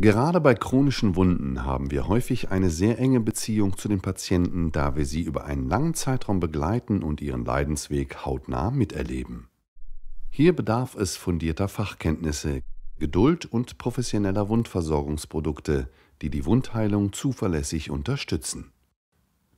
Gerade bei chronischen Wunden haben wir häufig eine sehr enge Beziehung zu den Patienten, da wir sie über einen langen Zeitraum begleiten und ihren Leidensweg hautnah miterleben. Hier bedarf es fundierter Fachkenntnisse, Geduld und professioneller Wundversorgungsprodukte, die die Wundheilung zuverlässig unterstützen.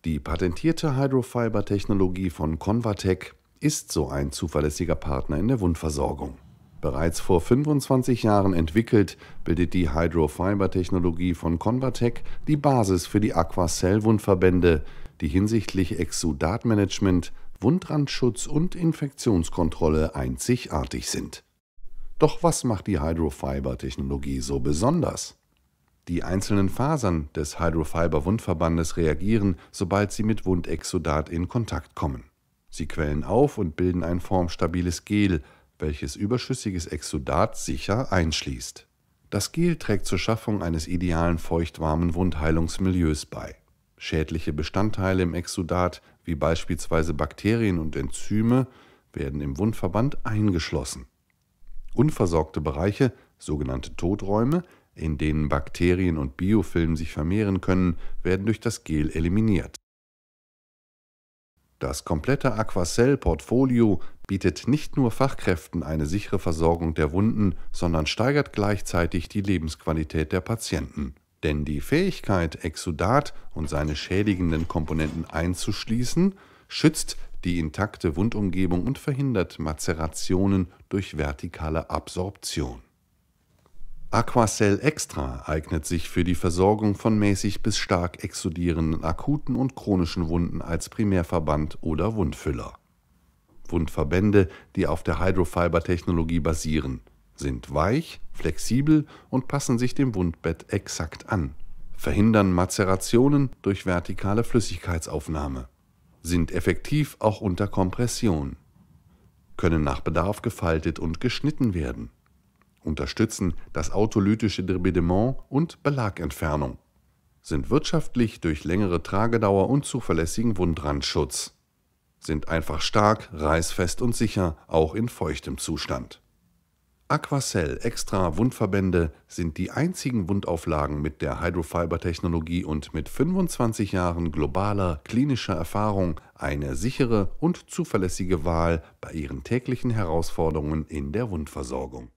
Die patentierte Hydrofiber-Technologie von Convatec ist so ein zuverlässiger Partner in der Wundversorgung. Bereits vor 25 Jahren entwickelt, bildet die Hydrofiber-Technologie von Convatec die Basis für die Aquacell-Wundverbände, die hinsichtlich Exudatmanagement, Wundrandschutz und Infektionskontrolle einzigartig sind. Doch was macht die Hydrofiber-Technologie so besonders? Die einzelnen Fasern des Hydrofiber-Wundverbandes reagieren, sobald sie mit Wundexudat in Kontakt kommen. Sie quellen auf und bilden ein formstabiles Gel, welches überschüssiges Exudat sicher einschließt. Das Gel trägt zur Schaffung eines idealen feuchtwarmen Wundheilungsmilieus bei. Schädliche Bestandteile im Exudat, wie beispielsweise Bakterien und Enzyme, werden im Wundverband eingeschlossen. Unversorgte Bereiche, sogenannte Toträume, in denen Bakterien und Biofilm sich vermehren können, werden durch das Gel eliminiert. Das komplette Aquacell-Portfolio bietet nicht nur Fachkräften eine sichere Versorgung der Wunden, sondern steigert gleichzeitig die Lebensqualität der Patienten. Denn die Fähigkeit, Exudat und seine schädigenden Komponenten einzuschließen, schützt die intakte Wundumgebung und verhindert Mazerationen durch vertikale Absorption. Aquacell Extra eignet sich für die Versorgung von mäßig bis stark exudierenden akuten und chronischen Wunden als Primärverband oder Wundfüller und Verbände, die auf der Hydrofiber-Technologie basieren, sind weich, flexibel und passen sich dem Wundbett exakt an, verhindern Mazerationen durch vertikale Flüssigkeitsaufnahme, sind effektiv auch unter Kompression, können nach Bedarf gefaltet und geschnitten werden, unterstützen das autolytische Debridement und Belagentfernung, sind wirtschaftlich durch längere Tragedauer und zuverlässigen Wundrandschutz sind einfach stark, reißfest und sicher, auch in feuchtem Zustand. Aquacell Extra Wundverbände sind die einzigen Wundauflagen mit der Hydrofiber-Technologie und mit 25 Jahren globaler klinischer Erfahrung eine sichere und zuverlässige Wahl bei ihren täglichen Herausforderungen in der Wundversorgung.